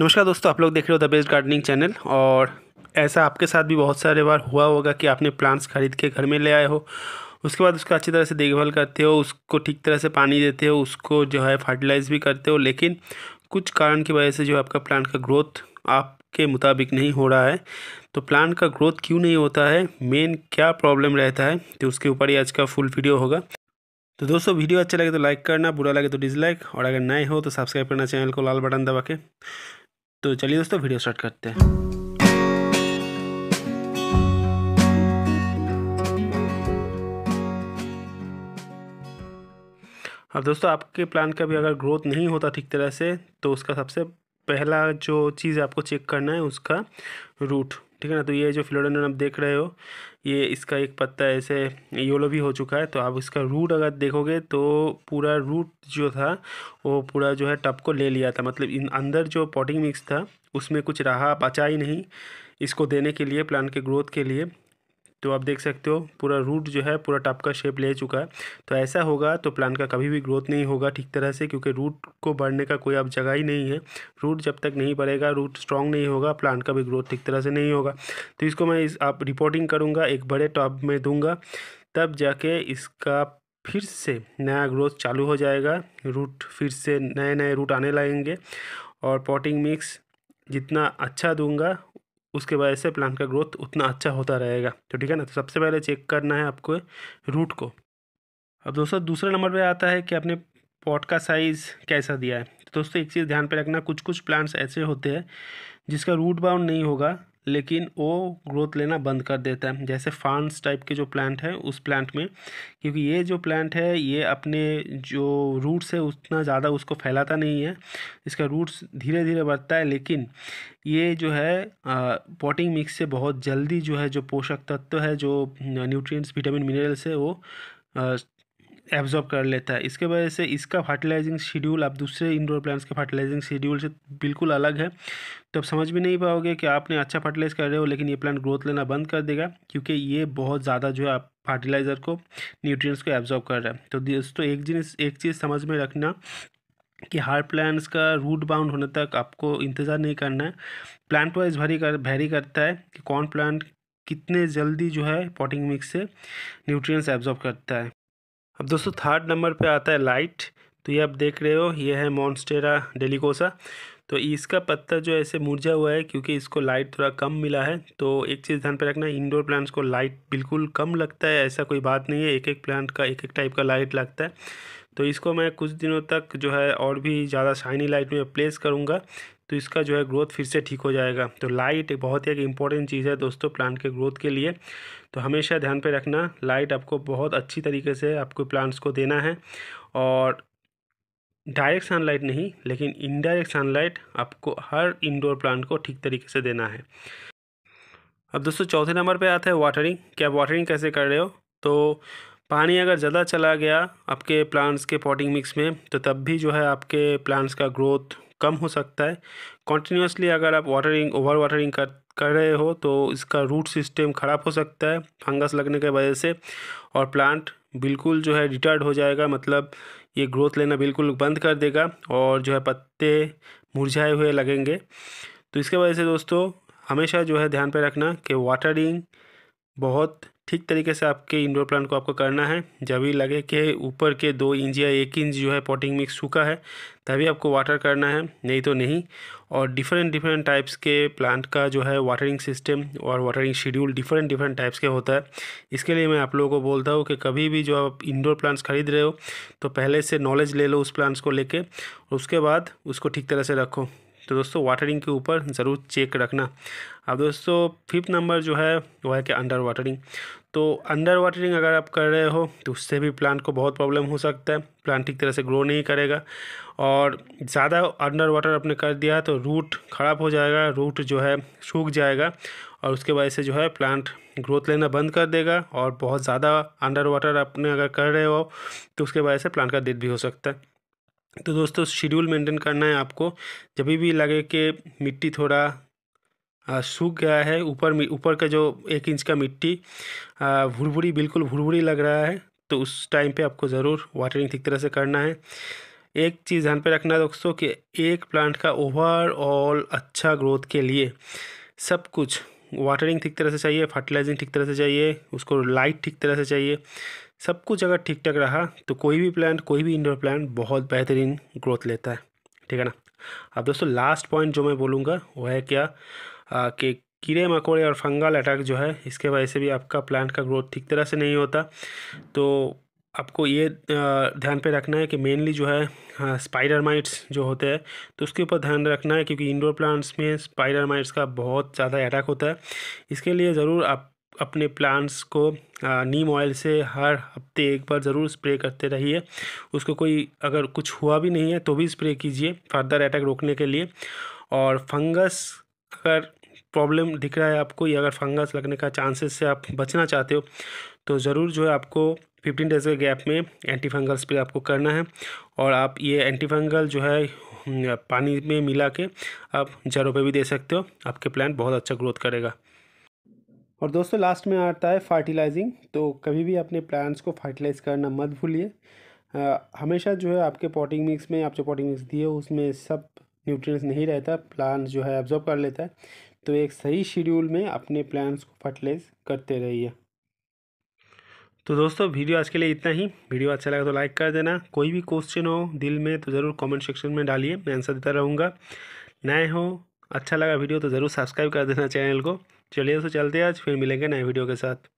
नमस्कार दोस्तों आप लोग देख रहे हो द बेस्ट गार्डनिंग चैनल और ऐसा आपके साथ भी बहुत सारे बार हुआ होगा कि आपने प्लांट्स खरीद के घर में ले आए हो उसके बाद उसका अच्छी तरह से देखभाल करते हो उसको ठीक तरह से पानी देते हो उसको जो है फर्टिलाइज़ भी करते हो लेकिन कुछ कारण की वजह से जो आपका प्लांट का ग्रोथ आपके मुताबिक नहीं हो रहा है तो प्लांट का ग्रोथ क्यों नहीं होता है मेन क्या प्रॉब्लम रहता है तो उसके ऊपर ही आज का फुल वीडियो होगा तो दोस्तों वीडियो अच्छा लगे तो लाइक करना बुरा लगे तो डिसलाइक और अगर नए हो तो सब्सक्राइब करना चैनल को लाल बटन दबा के तो चलिए दोस्तों वीडियो स्टार्ट करते हैं अब दोस्तों आपके प्लान का भी अगर ग्रोथ नहीं होता ठीक तरह से तो उसका सबसे पहला जो चीज़ आपको चेक करना है उसका रूट ठीक है ना तो ये जो फिलोडेंड्रन आप देख रहे हो ये इसका एक पत्ता ऐसे योलो भी हो चुका है तो आप इसका रूट अगर देखोगे तो पूरा रूट जो था वो पूरा जो है टप को ले लिया था मतलब इन अंदर जो पॉटिंग मिक्स था उसमें कुछ रहा बचा ही नहीं इसको देने के लिए प्लांट के ग्रोथ के लिए सकते हो आप देख सकते हो पूरा रूट जो है पूरा टप का शेप ले चुका है तो ऐसा होगा तो प्लांट का कभी भी ग्रोथ नहीं होगा ठीक तरह से क्योंकि रूट को बढ़ने का कोई अब जगह ही नहीं है रूट जब तक नहीं बढ़ेगा रूट स्ट्रॉन्ग नहीं होगा प्लांट का भी ग्रोथ ठीक तरह से नहीं होगा तो इसको मैं इस आप रिपोर्टिंग करूँगा एक बड़े टॉप में दूँगा तब जाके इसका फिर से नया ग्रोथ चालू हो जाएगा रूट फिर से नए नए रूट आने लगेंगे और पॉटिंग मिक्स जितना अच्छा दूंगा उसके वजह से प्लांट का ग्रोथ उतना अच्छा होता रहेगा तो ठीक है ना तो सबसे पहले चेक करना है आपको रूट को अब दोस्तों दूसरे नंबर पे आता है कि आपने पॉट का साइज़ कैसा दिया है तो दोस्तों एक चीज़ ध्यान पे रखना कुछ कुछ प्लांट्स ऐसे होते हैं जिसका रूट बाउंड नहीं होगा लेकिन वो ग्रोथ लेना बंद कर देता है जैसे फांस टाइप के जो प्लांट है उस प्लांट में क्योंकि ये जो प्लांट है ये अपने जो रूट्स है उतना ज़्यादा उसको फैलाता नहीं है इसका रूट्स धीरे धीरे बढ़ता है लेकिन ये जो है पॉटिंग मिक्स से बहुत जल्दी जो है जो पोषक तत्व है जो न्यूट्रिएंट्स विटामिन मिनरल्स है वो एब्जॉर्ब कर लेता है इसके वजह से इसका फर्टिलाइजिंग शेड्यूल आप दूसरे इंडोर प्लांट्स के फर्टिलाइजिंग शेड्यूल से बिल्कुल अलग है तो आप समझ भी नहीं पाओगे कि आपने अच्छा फर्टिलाइज कर रहे हो लेकिन ये प्लांट ग्रोथ लेना बंद कर देगा क्योंकि ये बहुत ज़्यादा जो है आप फर्टिलाइज़र को न्यूट्रिएंट्स को एब्जॉर्ब कर रहा है तो दोस्तों एक चीज़ एक चीज़ समझ में रखना कि हर प्लांट्स का रूट बाउंड होने तक आपको इंतज़ार नहीं करना है प्लांट वाइज भरी कर भैरी करता है कि कौन प्लांट कितने जल्दी जो है पॉटिंग मिक्स से न्यूट्रिएंट्स एब्जॉर्ब करता है अब दोस्तों थर्ड नंबर पे आता है लाइट तो ये आप देख रहे हो ये है मॉन्स्टेरा डेलिकोसा तो इसका पत्ता जो ऐसे मुरझा हुआ है क्योंकि इसको लाइट थोड़ा कम मिला है तो एक चीज़ ध्यान पे रखना इंडोर प्लांट्स को लाइट बिल्कुल कम लगता है ऐसा कोई बात नहीं है एक एक प्लांट का एक एक टाइप का लाइट लगता है तो इसको मैं कुछ दिनों तक जो है और भी ज़्यादा शाइनी लाइट में प्लेस करूँगा तो इसका जो है ग्रोथ फिर से ठीक हो जाएगा तो लाइट बहुत ही एक इम्पॉर्टेंट चीज़ है दोस्तों प्लांट के ग्रोथ के लिए तो हमेशा ध्यान पे रखना लाइट आपको बहुत अच्छी तरीके से आपको प्लांट्स को देना है और डायरेक्ट सनलाइट नहीं लेकिन इनडायरेक्ट सनलाइट आपको हर इंडोर प्लांट को ठीक तरीके से देना है अब दोस्तों चौथे नंबर पे आता है वाटरिंग क्या वाटरिंग कैसे कर रहे हो तो पानी अगर ज़्यादा चला गया आपके प्लांट्स के पॉटिंग मिक्स में तो तब भी जो है आपके प्लांट्स का ग्रोथ कम हो सकता है कॉन्टीन्यूसली अगर आप वाटरिंग ओवर वाटरिंग कर कर रहे हो तो इसका रूट सिस्टम ख़राब हो सकता है फंगस लगने के वजह से और प्लांट बिल्कुल जो है रिटर्ड हो जाएगा मतलब ये ग्रोथ लेना बिल्कुल बंद कर देगा और जो है पत्ते मुरझाए हुए लगेंगे तो इसके वजह से दोस्तों हमेशा जो है ध्यान पर रखना कि वाटरिंग बहुत ठीक तरीके से आपके इंडोर प्लांट को आपको करना है जब ही लगे कि ऊपर के दो इंच या एक इंच जो है पॉटिंग मिक्स सूखा है तभी आपको वाटर करना है नहीं तो नहीं और डिफरेंट डिफरेंट टाइप्स के प्लांट का जो है वाटरिंग सिस्टम और watering schedule different different types के होता है इसके लिए मैं आप लोगों को बोलता हूँ कि कभी भी जो आप इंडोर प्लांट्स खरीद रहे हो तो पहले से नॉलेज ले लो उस प्लांट्स को लेके उसके बाद उसको ठीक तरह से रखो तो दोस्तों वाटरिंग के ऊपर ज़रूर चेक रखना अब दोस्तों फिफ्थ नंबर जो है वो है कि अंडर वाटरिंग तो अंडर वाटरिंग अगर आप कर रहे हो तो उससे भी प्लांट को बहुत प्रॉब्लम हो सकता है प्लांट ठीक तरह से ग्रो नहीं करेगा और ज़्यादा अंडर वाटर आपने कर दिया तो रूट ख़राब हो जाएगा रूट जो है सूख जाएगा और उसके वजह से जो है प्लांट ग्रोथ लेना बंद कर देगा और बहुत ज़्यादा अंडर वाटर आपने अगर कर रहे हो तो उसके वजह से प्लांट का डेथ भी हो सकता है तो दोस्तों शेड्यूल मेंटेन करना है आपको जब भी लगे कि मिट्टी थोड़ा सूख गया है ऊपर ऊपर का जो एक इंच का मिट्टी भुरभुरी बिल्कुल भुरभुरी लग रहा है तो उस टाइम पे आपको ज़रूर वाटरिंग ठीक तरह से करना है एक चीज़ ध्यान पे रखना दोस्तों कि एक प्लांट का ओवरऑल अच्छा ग्रोथ के लिए सब कुछ वाटरिंग ठीक तरह से चाहिए फर्टिलाइजिंग ठीक तरह से चाहिए उसको लाइट ठीक तरह से चाहिए सब कुछ अगर ठीक ठाक रहा तो कोई भी प्लांट कोई भी इंडोर प्लांट बहुत बेहतरीन ग्रोथ लेता है ठीक है ना अब दोस्तों लास्ट पॉइंट जो मैं बोलूँगा वो है क्या आ, कि कीड़े मकोड़े और फंगल अटैक जो है इसके वजह से भी आपका प्लांट का ग्रोथ ठीक तरह से नहीं होता तो आपको ये ध्यान पे रखना है कि मेनली जो है स्पाइडर हाँ, माइट्स जो होते हैं तो उसके ऊपर ध्यान रखना है क्योंकि इंडोर प्लांट्स में स्पाइडर माइट्स का बहुत ज़्यादा अटैक होता है इसके लिए ज़रूर आप अपने प्लांट्स को नीम ऑयल से हर हफ्ते एक बार ज़रूर स्प्रे करते रहिए उसको कोई अगर कुछ हुआ भी नहीं है तो भी स्प्रे कीजिए फर्दर अटैक रोकने के लिए और फंगस अगर प्रॉब्लम दिख रहा है आपको या अगर फंगस लगने का चांसेस से आप बचना चाहते हो तो ज़रूर जो है आपको फिफ्टीन डेज़ के गैप में एंटी फंगल स्प्रे आपको करना है और आप ये एंटी फंगल जो है हम्म, पानी में मिला के आप जड़ों पे भी दे सकते हो आपके प्लांट बहुत अच्छा ग्रोथ करेगा और दोस्तों लास्ट में आता है फर्टिलाइजिंग तो कभी भी अपने प्लांट्स को फर्टिलाइज़ करना मत भूलिए हमेशा जो है आपके पॉटिंग मिक्स में आप जो पॉटिंग मिक्स दिए उसमें सब न्यूट्रिएंट्स नहीं रहता प्लांट्स जो है एब्जॉर्ब कर लेता है तो एक सही शेड्यूल में अपने प्लांट्स को फर्टिलाइज़ करते रहिए तो दोस्तों वीडियो आज के लिए इतना ही वीडियो अच्छा लगा तो लाइक कर देना कोई भी क्वेश्चन हो दिल में तो ज़रूर कमेंट सेक्शन में डालिए मैं आंसर देता रहूँगा नए हो अच्छा लगा वीडियो तो ज़रूर सब्सक्राइब कर देना चैनल को चलिए तो चलते आज फिर मिलेंगे नए वीडियो के साथ